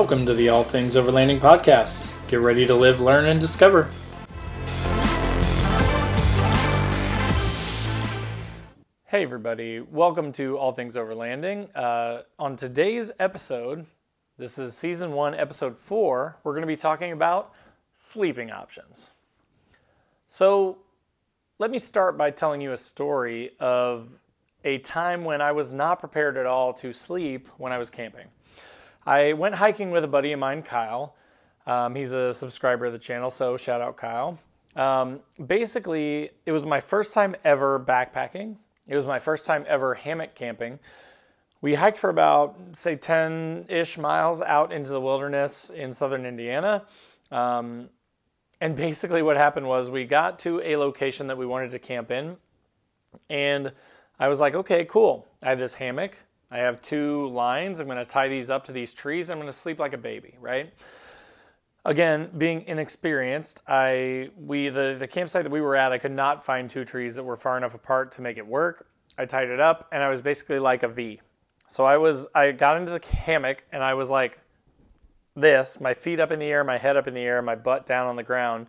Welcome to the All Things Overlanding podcast. Get ready to live, learn, and discover. Hey, everybody. Welcome to All Things Overlanding. Uh, on today's episode, this is season one, episode four, we're going to be talking about sleeping options. So, let me start by telling you a story of a time when I was not prepared at all to sleep when I was camping. I went hiking with a buddy of mine, Kyle. Um, he's a subscriber of the channel, so shout out Kyle. Um, basically, it was my first time ever backpacking. It was my first time ever hammock camping. We hiked for about, say, 10 ish miles out into the wilderness in southern Indiana. Um, and basically, what happened was we got to a location that we wanted to camp in. And I was like, okay, cool. I have this hammock. I have two lines. I'm going to tie these up to these trees. I'm going to sleep like a baby, right? Again, being inexperienced, I we the, the campsite that we were at, I could not find two trees that were far enough apart to make it work. I tied it up and I was basically like a V. So I was I got into the hammock and I was like this, my feet up in the air, my head up in the air, my butt down on the ground,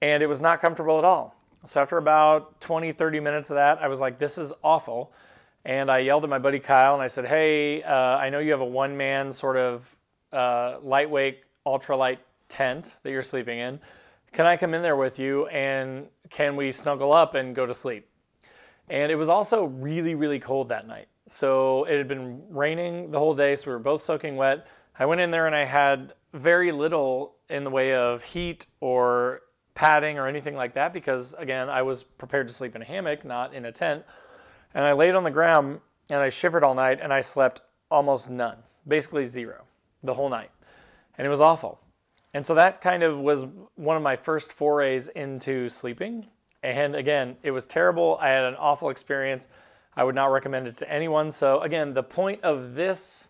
and it was not comfortable at all. So after about 20, 30 minutes of that, I was like this is awful. And I yelled at my buddy Kyle and I said, Hey, uh, I know you have a one man sort of uh, lightweight, ultralight tent that you're sleeping in. Can I come in there with you and can we snuggle up and go to sleep? And it was also really, really cold that night. So it had been raining the whole day, so we were both soaking wet. I went in there and I had very little in the way of heat or padding or anything like that because, again, I was prepared to sleep in a hammock, not in a tent. And I laid on the ground and I shivered all night and I slept almost none, basically zero the whole night. And it was awful. And so that kind of was one of my first forays into sleeping. And again, it was terrible. I had an awful experience. I would not recommend it to anyone. So again, the point of this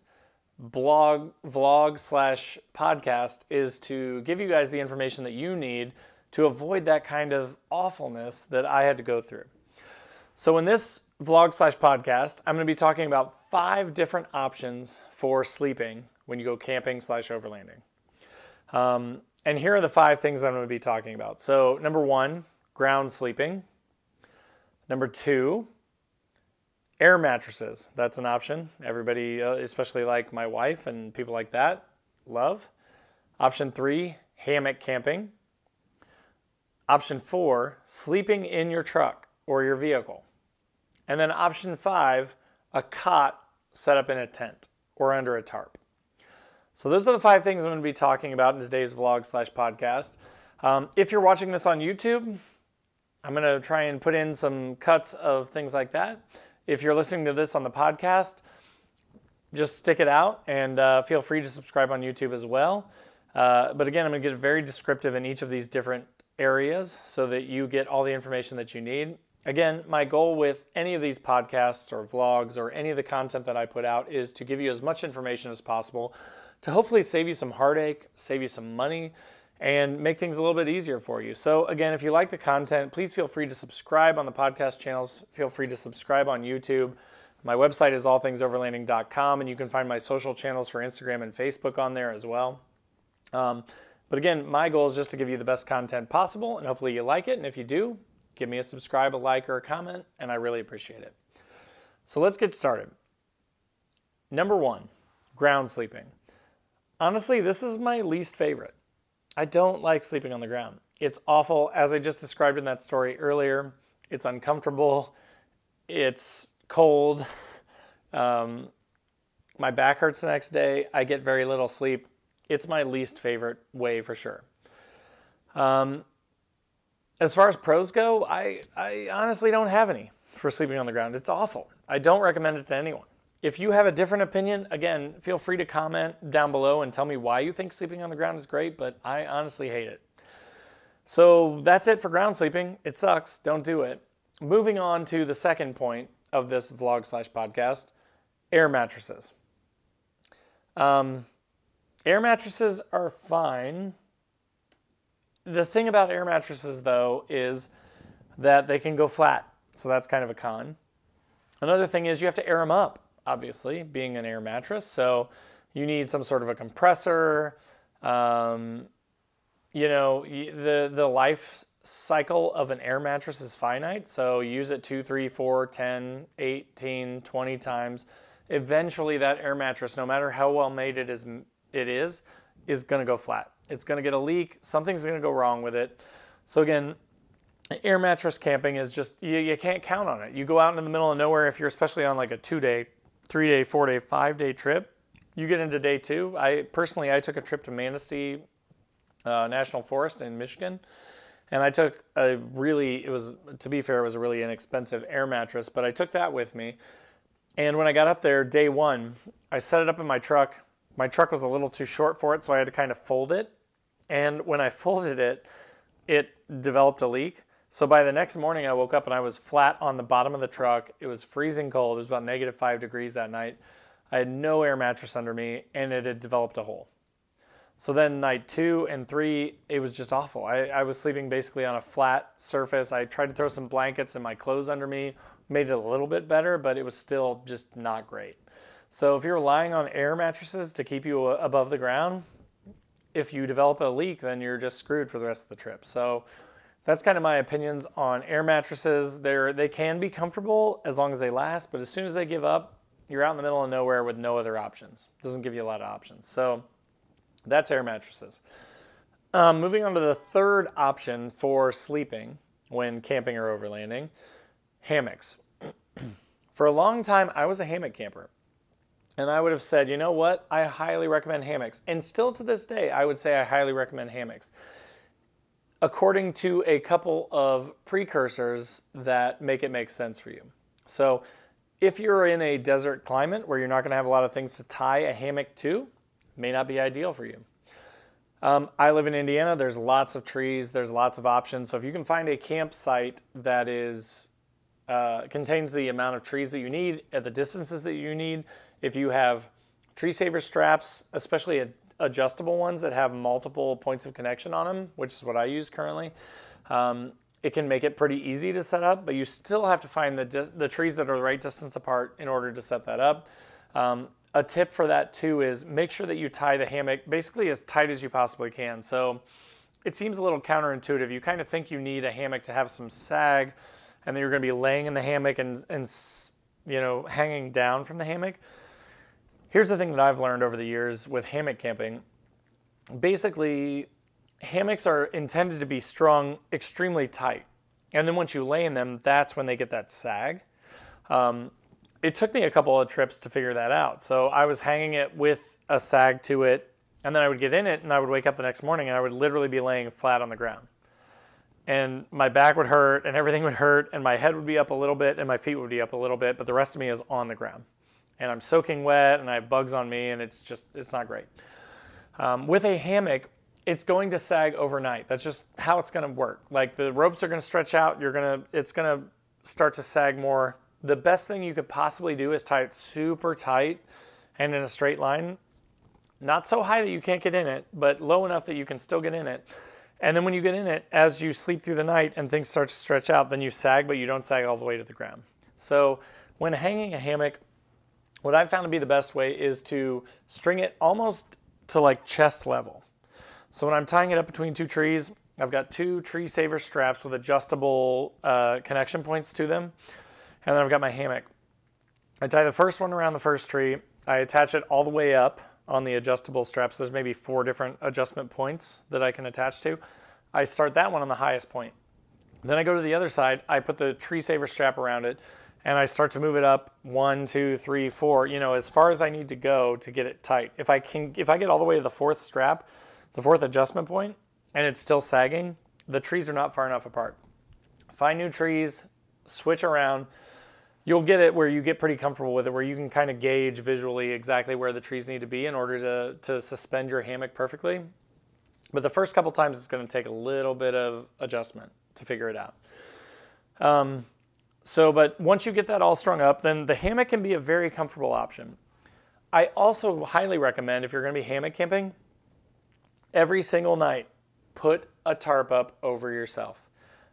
blog vlog slash podcast is to give you guys the information that you need to avoid that kind of awfulness that I had to go through. So when this vlog slash podcast, I'm going to be talking about five different options for sleeping when you go camping slash overlanding. Um, and here are the five things I'm going to be talking about. So, number one, ground sleeping. Number two, air mattresses. That's an option. Everybody, uh, especially like my wife and people like that, love. Option three, hammock camping. Option four, sleeping in your truck or your vehicle. And then option five, a cot set up in a tent or under a tarp. So those are the five things I'm going to be talking about in today's vlog slash podcast. Um, if you're watching this on YouTube, I'm going to try and put in some cuts of things like that. If you're listening to this on the podcast, just stick it out and uh, feel free to subscribe on YouTube as well. Uh, but again, I'm going to get very descriptive in each of these different areas so that you get all the information that you need. Again, my goal with any of these podcasts or vlogs or any of the content that I put out is to give you as much information as possible to hopefully save you some heartache, save you some money, and make things a little bit easier for you. So, again, if you like the content, please feel free to subscribe on the podcast channels. Feel free to subscribe on YouTube. My website is allthingsoverlanding.com, and you can find my social channels for Instagram and Facebook on there as well. Um, but again, my goal is just to give you the best content possible, and hopefully you like it. And if you do, Give me a subscribe, a like, or a comment, and I really appreciate it. So let's get started. Number one, ground sleeping. Honestly, this is my least favorite. I don't like sleeping on the ground. It's awful, as I just described in that story earlier. It's uncomfortable, it's cold. Um, my back hurts the next day. I get very little sleep. It's my least favorite way for sure. Um, as far as pros go, I, I honestly don't have any for sleeping on the ground. It's awful. I don't recommend it to anyone. If you have a different opinion, again, feel free to comment down below and tell me why you think sleeping on the ground is great, but I honestly hate it. So that's it for ground sleeping. It sucks. Don't do it. Moving on to the second point of this vlog slash podcast air mattresses. Um, air mattresses are fine the thing about air mattresses, though, is that they can go flat. So that's kind of a con. Another thing is you have to air them up, obviously, being an air mattress. So you need some sort of a compressor. Um, you know, the, the life cycle of an air mattress is finite. So use it 2, 3, 4, 10, 18, 20 times. Eventually that air mattress, no matter how well made it is, it is is going to go flat. It's going to get a leak. Something's going to go wrong with it. So again, air mattress camping is just, you, you can't count on it. You go out into the middle of nowhere if you're especially on like a two day, three day, four day, five day trip. You get into day two. I personally, I took a trip to Manistee uh, National Forest in Michigan. And I took a really, it was, to be fair, it was a really inexpensive air mattress, but I took that with me. And when I got up there, day one, I set it up in my truck my truck was a little too short for it, so I had to kind of fold it. And when I folded it, it developed a leak. So by the next morning, I woke up and I was flat on the bottom of the truck. It was freezing cold. It was about negative five degrees that night. I had no air mattress under me, and it had developed a hole. So then night two and three, it was just awful. I, I was sleeping basically on a flat surface. I tried to throw some blankets and my clothes under me, made it a little bit better, but it was still just not great. So if you're relying on air mattresses to keep you above the ground, if you develop a leak, then you're just screwed for the rest of the trip. So that's kind of my opinions on air mattresses. They're, they can be comfortable as long as they last, but as soon as they give up, you're out in the middle of nowhere with no other options. Doesn't give you a lot of options. So that's air mattresses. Um, moving on to the third option for sleeping when camping or overlanding, hammocks. for a long time, I was a hammock camper. And I would have said, you know what? I highly recommend hammocks. And still to this day, I would say I highly recommend hammocks. According to a couple of precursors that make it make sense for you. So, if you're in a desert climate where you're not going to have a lot of things to tie a hammock to, may not be ideal for you. Um, I live in Indiana. There's lots of trees. There's lots of options. So if you can find a campsite that is uh, contains the amount of trees that you need at the distances that you need, if you have tree saver straps, especially a, adjustable ones that have multiple points of connection on them, which is what I use currently, um, it can make it pretty easy to set up, but you still have to find the, the trees that are the right distance apart in order to set that up. Um, a tip for that too is make sure that you tie the hammock basically as tight as you possibly can. So it seems a little counterintuitive. You kind of think you need a hammock to have some sag and then you're gonna be laying in the hammock and, and you know, hanging down from the hammock. Here's the thing that I've learned over the years with hammock camping. Basically, hammocks are intended to be strung extremely tight. And then once you lay in them, that's when they get that sag. Um, it took me a couple of trips to figure that out. So I was hanging it with a sag to it, and then I would get in it and I would wake up the next morning and I would literally be laying flat on the ground. And my back would hurt and everything would hurt, and my head would be up a little bit and my feet would be up a little bit, but the rest of me is on the ground and I'm soaking wet and I have bugs on me and it's just, it's not great. Um, with a hammock, it's going to sag overnight. That's just how it's going to work. Like the ropes are going to stretch out. You're going to, it's going to start to sag more. The best thing you could possibly do is tie it super tight and in a straight line. Not so high that you can't get in it, but low enough that you can still get in it. And then when you get in it, as you sleep through the night and things start to stretch out, then you sag, but you don't sag all the way to the ground. So when hanging a hammock, what I've found to be the best way is to string it almost to like chest level. So when I'm tying it up between two trees, I've got two tree saver straps with adjustable uh, connection points to them. And then I've got my hammock. I tie the first one around the first tree. I attach it all the way up on the adjustable straps. There's maybe four different adjustment points that I can attach to. I start that one on the highest point. Then I go to the other side. I put the tree saver strap around it and I start to move it up one, two, three, four, you know, as far as I need to go to get it tight. If I can, if I get all the way to the fourth strap, the fourth adjustment point, and it's still sagging, the trees are not far enough apart. Find new trees, switch around. You'll get it where you get pretty comfortable with it, where you can kind of gauge visually exactly where the trees need to be in order to, to suspend your hammock perfectly. But the first couple times, it's going to take a little bit of adjustment to figure it out. Um, so, but once you get that all strung up, then the hammock can be a very comfortable option. I also highly recommend if you're going to be hammock camping, every single night, put a tarp up over yourself.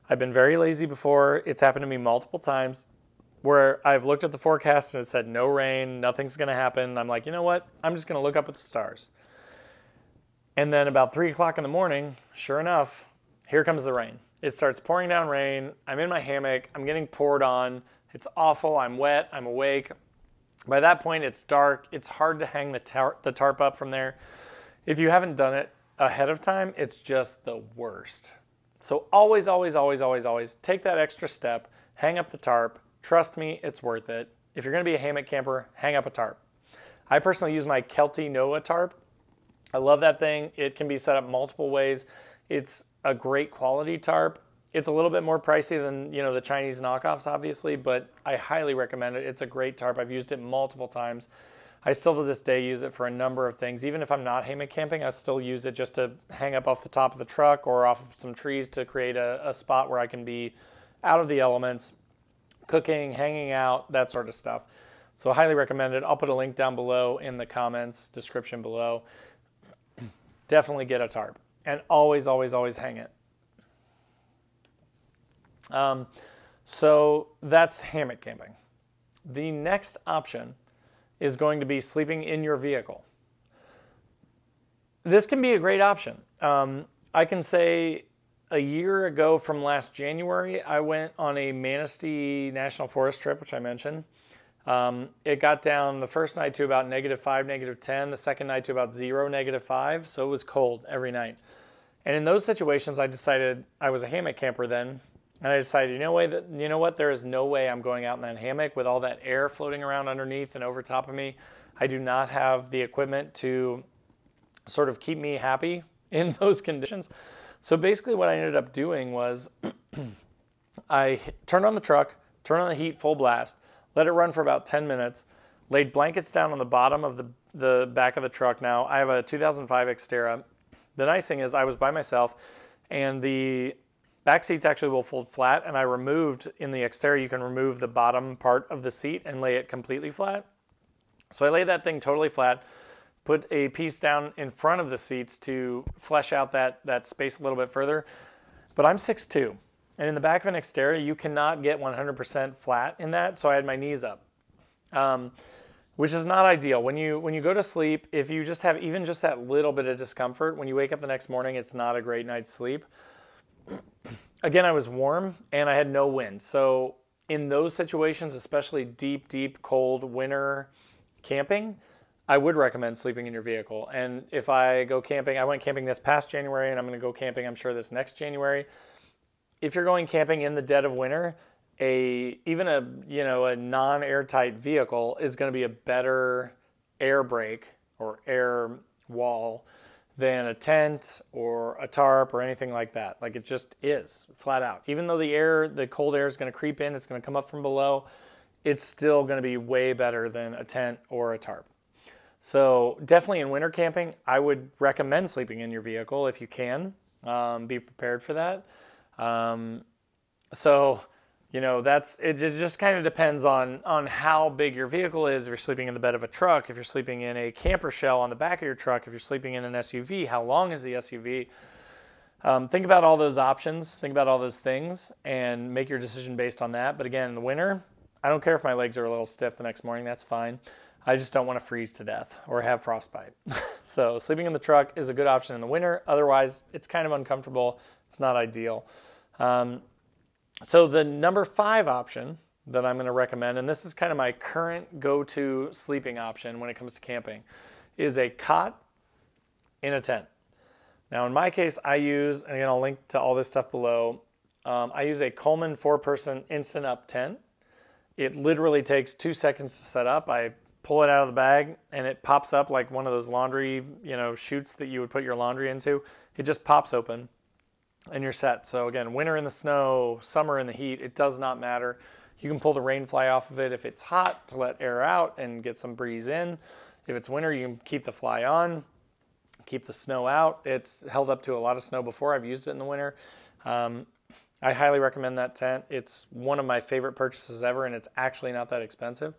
I've been very lazy before. It's happened to me multiple times where I've looked at the forecast and it said no rain, nothing's going to happen. I'm like, you know what? I'm just going to look up at the stars. And then about three o'clock in the morning, sure enough, here comes the rain. It starts pouring down rain. I'm in my hammock. I'm getting poured on. It's awful. I'm wet. I'm awake. By that point, it's dark. It's hard to hang the, tar- the tarp up from there. If you haven't done it ahead of time, it's just the worst. So always, always, always, always, always take that extra step, hang up the tarp. Trust me, it's worth it. If you're gonna be a hammock camper, hang up a tarp. I personally use my Kelty Noah tarp. I love that thing. It can be set up multiple ways. It's a great quality tarp. It's a little bit more pricey than you know the Chinese knockoffs, obviously, but I highly recommend it. It's a great tarp. I've used it multiple times. I still to this day use it for a number of things. Even if I'm not hammock camping, I still use it just to hang up off the top of the truck or off of some trees to create a, a spot where I can be out of the elements, cooking, hanging out, that sort of stuff. So I highly recommend it. I'll put a link down below in the comments description below. Definitely get a tarp and always, always, always hang it. Um, so that's hammock camping. The next option is going to be sleeping in your vehicle. This can be a great option. Um, I can say a year ago from last January, I went on a Manistee National Forest trip, which I mentioned. Um, it got down the first night to about negative five, negative 10, the second night to about zero, negative five. So it was cold every night. And in those situations, I decided I was a hammock camper then. And I decided, you know, way that, you know what, there is no way I'm going out in that hammock with all that air floating around underneath and over top of me. I do not have the equipment to sort of keep me happy in those conditions. So basically, what I ended up doing was I turned on the truck, turned on the heat full blast, let it run for about 10 minutes. Laid blankets down on the bottom of the, the back of the truck now. I have a 2005 Xterra. The nice thing is I was by myself and the back seats actually will fold flat and I removed, in the Xterra, you can remove the bottom part of the seat and lay it completely flat. So I laid that thing totally flat, put a piece down in front of the seats to flesh out that, that space a little bit further. But I'm 6'2". And in the back of an Xterra, you cannot get 100% flat in that, so I had my knees up. Um, which is not ideal. When you when you go to sleep, if you just have even just that little bit of discomfort, when you wake up the next morning, it's not a great night's sleep. Again, I was warm and I had no wind. So in those situations, especially deep, deep cold winter camping, I would recommend sleeping in your vehicle. And if I go camping, I went camping this past January and I'm gonna go camping, I'm sure this next January if you're going camping in the dead of winter, a even a you know a non-airtight vehicle is going to be a better air brake or air wall than a tent or a tarp or anything like that. Like it just is flat out. Even though the air, the cold air is going to creep in, it's going to come up from below. It's still going to be way better than a tent or a tarp. So definitely in winter camping, I would recommend sleeping in your vehicle if you can. Um, be prepared for that. Um, so, you know, that's it. Just kind of depends on on how big your vehicle is. If you're sleeping in the bed of a truck, if you're sleeping in a camper shell on the back of your truck, if you're sleeping in an SUV, how long is the SUV? Um, think about all those options. Think about all those things, and make your decision based on that. But again, in the winter, I don't care if my legs are a little stiff the next morning. That's fine. I just don't want to freeze to death or have frostbite. so sleeping in the truck is a good option in the winter. Otherwise, it's kind of uncomfortable. It's not ideal. Um, so the number five option that I'm going to recommend, and this is kind of my current go-to sleeping option when it comes to camping, is a cot in a tent. Now, in my case, I use, and again, I'll link to all this stuff below. Um, I use a Coleman four-person instant up tent. It literally takes two seconds to set up. I pull it out of the bag and it pops up like one of those laundry, you know, chutes that you would put your laundry into. It just pops open and you're set. So again, winter in the snow, summer in the heat, it does not matter. You can pull the rain fly off of it if it's hot to let air out and get some breeze in. If it's winter, you can keep the fly on, keep the snow out. It's held up to a lot of snow before. I've used it in the winter. Um, I highly recommend that tent. It's one of my favorite purchases ever, and it's actually not that expensive.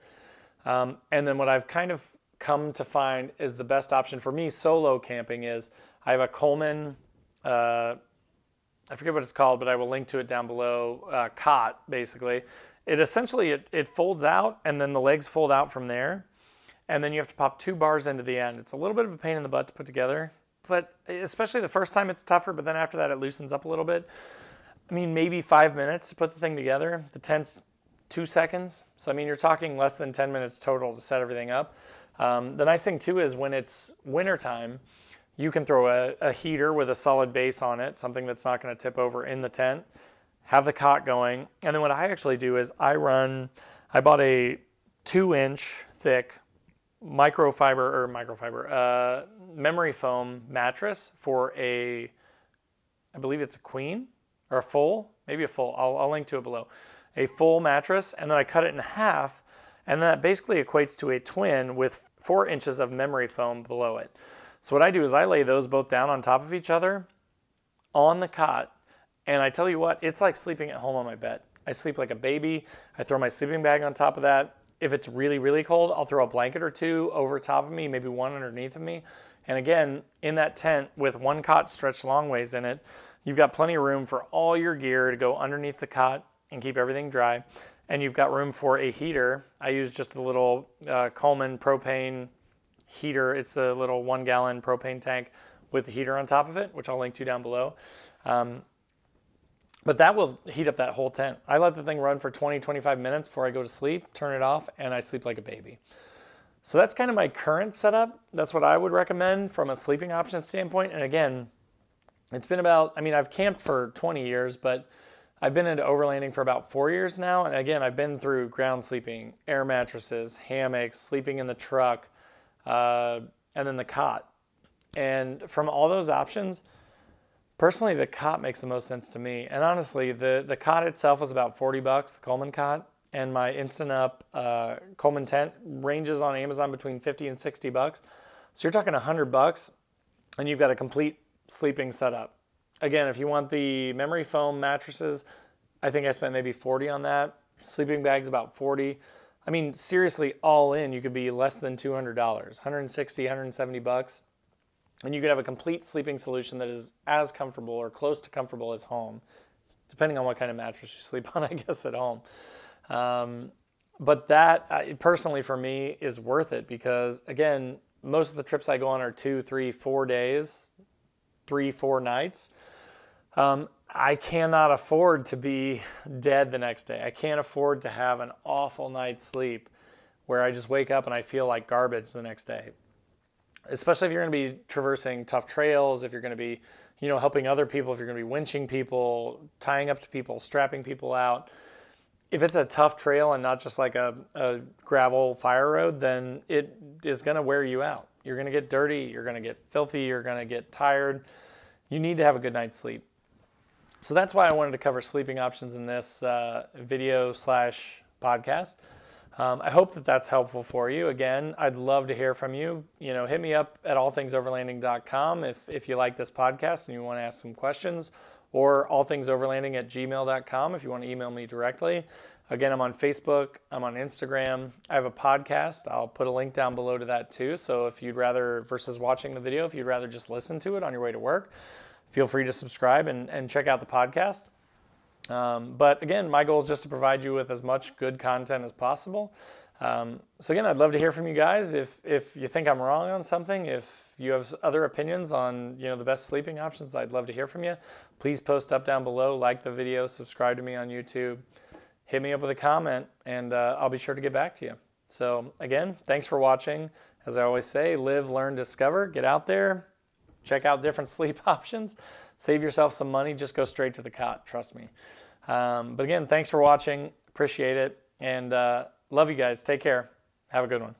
Um, and then what I've kind of come to find is the best option for me solo camping is I have a Coleman. Uh, I forget what it's called, but I will link to it down below. Uh, cot, basically, it essentially it, it folds out, and then the legs fold out from there, and then you have to pop two bars into the end. It's a little bit of a pain in the butt to put together, but especially the first time it's tougher. But then after that, it loosens up a little bit. I mean, maybe five minutes to put the thing together. The tent's two seconds. So I mean, you're talking less than ten minutes total to set everything up. Um, the nice thing too is when it's winter time you can throw a, a heater with a solid base on it, something that's not going to tip over in the tent. Have the cot going. And then what I actually do is I run, I bought a two inch thick microfiber or microfiber uh, memory foam mattress for a i believe it's a queen or a full maybe a full I'll, I'll, link to it below a full mattress and then i cut it in half and that basically equates to a twin with four inches of memory foam below it so what I do is I lay those both down on top of each other on the cot. And I tell you what, it's like sleeping at home on my bed. I sleep like a baby. I throw my sleeping bag on top of that. If it's really, really cold, I'll throw a blanket or two over top of me, maybe one underneath of me. And again, in that tent with one cot stretched long ways in it, you've got plenty of room for all your gear to go underneath the cot and keep everything dry. And you've got room for a heater. I use just a little uh, Coleman propane heater. It's a little one gallon propane tank with a heater on top of it, which I'll link to down below. Um, but that will heat up that whole tent. I let the thing run for 20, 25 minutes before I go to sleep, turn it off, and I sleep like a baby. So that's kind of my current setup. That's what I would recommend from a sleeping option standpoint. And again, it's been about, I mean, I've camped for 20 years, but I've been into overlanding for about four years now. And again, I've been through ground sleeping, air mattresses, hammocks, sleeping in the truck, uh, and then the cot. And from all those options, personally, the cot makes the most sense to me. And honestly, the, the cot itself was about 40 bucks, the Coleman cot. And my instant up uh, Coleman tent ranges on Amazon between 50 and 60 bucks. So you're talking 100 bucks and you've got a complete sleeping setup. Again, if you want the memory foam mattresses, I think I spent maybe 40 on that. Sleeping bag's about 40. I mean, seriously, all in, you could be less than $200, 160, 170 bucks, and you could have a complete sleeping solution that is as comfortable or close to comfortable as home, depending on what kind of mattress you sleep on, I guess, at home. Um, but that, I, uh, personally, for me, is worth it because, again, most of the trips I go on are two, three, four days, three, four nights. Um, I cannot afford to be dead the next day. I can't afford to have an awful night's sleep where I just wake up and I feel like garbage the next day. Especially if you're going to be traversing tough trails, if you're going to be, you know, helping other people, if you're going to be winching people, tying up to people, strapping people out. If it's a tough trail and not just like a, a gravel fire road, then it is going to wear you out. You're going to get dirty, you're going to get filthy, you're going to get tired. You need to have a good night's sleep so that's why I wanted to cover sleeping options in this uh, video slash podcast. Um, I hope that that's helpful for you. Again, I'd love to hear from you. You know, hit me up at allthingsoverlanding.com if, if you like this podcast and you want to ask some questions, or allthingsoverlanding at gmail.com if you want to email me directly. Again, I'm on Facebook, I'm on Instagram. I have a podcast. I'll put a link down below to that too. So if you'd rather, versus watching the video, if you'd rather just listen to it on your way to work, feel free to subscribe and, and check out the podcast. Um, but again, my goal is just to provide you with as much good content as possible. Um, so again, I'd love to hear from you guys. If if you think I'm wrong on something, if you have other opinions on you know the best sleeping options, I'd love to hear from you. Please post up down below, like the video, subscribe to me on YouTube, hit me up with a comment, and uh, I'll be sure to get back to you. So again, thanks for watching. As I always say, live, learn, discover. Get out there, Check out different sleep options. Save yourself some money. Just go straight to the cot. Trust me. Um, but again, thanks for watching. Appreciate it. And uh, love you guys. Take care. Have a good one.